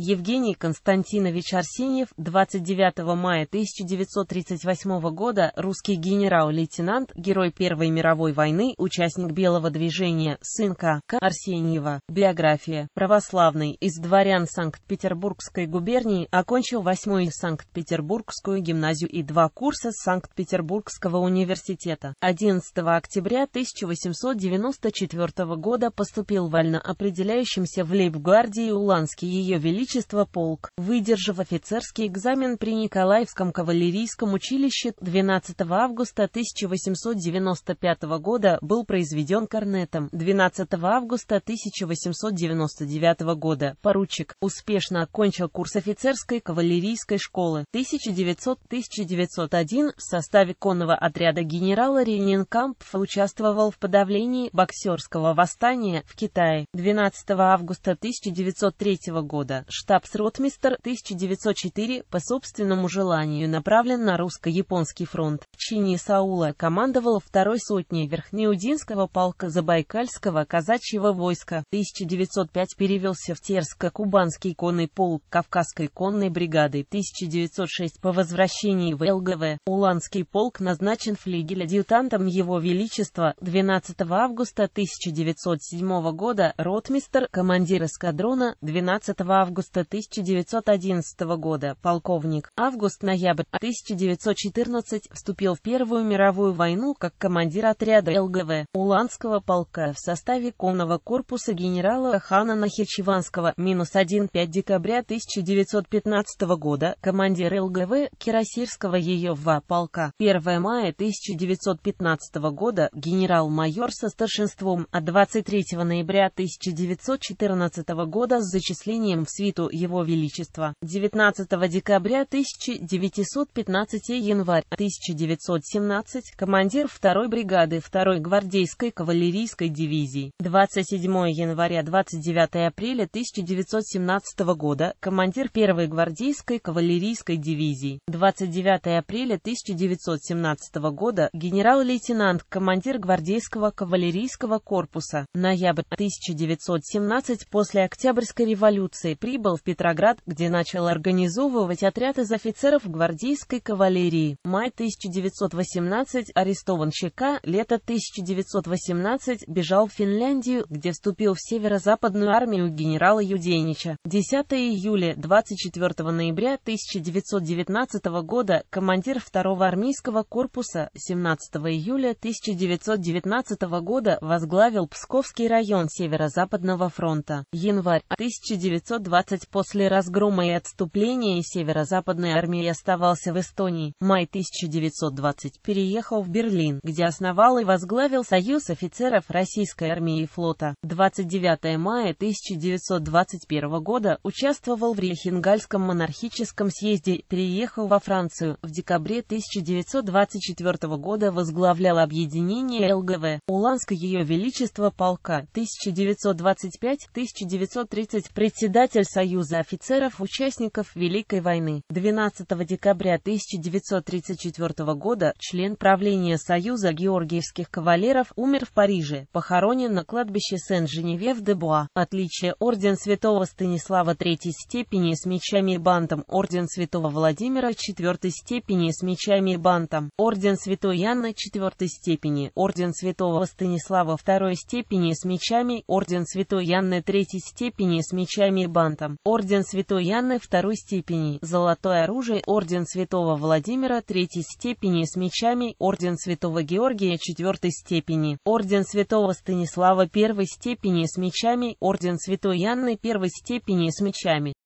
Евгений Константинович Арсеньев, 29 мая 1938 года, русский генерал-лейтенант, герой Первой мировой войны, участник Белого движения, сын К. К. Арсеньева, биография, православный, из дворян Санкт-Петербургской губернии, окончил 8-ю Санкт-Петербургскую гимназию и два курса Санкт-Петербургского университета. 11 октября 1894 года поступил вольно определяющимся в Лейбгвардии Уланский ее величество Отечества полк, выдержав офицерский экзамен при Николаевском кавалерийском училище 12 августа 1895 года, был произведен корнетом 12 августа 1899 года, поручик, успешно окончил курс офицерской кавалерийской школы 1900-1901 в составе конного отряда генерала Ренинкампфа участвовал в подавлении боксерского восстания в Китае 12 августа 1903 года штабс-ротмистр 1904 по собственному желанию направлен на русско-японский фронт. В чине Саула командовал второй сотней Верхнеудинского полка Забайкальского казачьего войска. 1905 перевелся в Терско-Кубанский конный полк Кавказской конной бригады. 1906 по возвращении в ЛГВ Уланский полк назначен флигель-адъютантом Его Величества 12 августа 1907 года Ротмистер командир эскадрона 12 августа августа 1911 года, полковник. Август-ноябрь 1914 вступил в Первую мировую войну как командир отряда ЛГВ Уланского полка в составе конного корпуса генерала Хана Нахичеванского. Минус 1-5 декабря 1915 года, командир ЛГВ Кирасирского ее ВА полка. 1 мая 1915 года, генерал-майор со старшинством, а 23 ноября 1914 года с зачислением в свиту Совету Его Величества 19 декабря 1915 январь 1917 командир второй бригады второй гвардейской кавалерийской дивизии 27 января 29 апреля 1917 года командир первой гвардейской кавалерийской дивизии 29 апреля 1917 года генерал-лейтенант командир гвардейского кавалерийского корпуса ноябрь 1917 после Октябрьской революции при прибыл в Петроград, где начал организовывать отряд из офицеров гвардейской кавалерии. Май 1918 арестован ЧК, лето 1918 бежал в Финляндию, где вступил в северо-западную армию генерала Юденича. 10 июля 24 ноября 1919 года командир 2-го армейского корпуса 17 июля 1919 года возглавил Псковский район Северо-Западного фронта. Январь 1920 17 после разгрома и отступления Северо-Западной армии оставался в Эстонии. Май 1920 переехал в Берлин, где основал и возглавил Союз офицеров Российской армии и флота. 29 мая 1921 года участвовал в Рейхенгальском монархическом съезде, переехал во Францию. В декабре 1924 года возглавлял объединение ЛГВ Уланска Ее Величество полка 1925-1930 председатель Союза офицеров-участников Великой войны. 12 декабря 1934 года член правления Союза георгиевских кавалеров умер в Париже, похоронен на кладбище Сен-Женевьев-де-Буа. Отличие орден святого Станислава третьей степени с мечами и бантом, орден святого Владимира четвертой степени с мечами и бантом, орден святой Яны четвертой степени, орден святого Станислава второй степени с мечами, орден святой Яны третьей степени с мечами и бантом подарком. Орден Святой Яны второй степени, золотое оружие, Орден Святого Владимира третьей степени с мечами, Орден Святого Георгия четвертой степени, Орден Святого Станислава первой степени с мечами, Орден Святой Яны первой степени с мечами.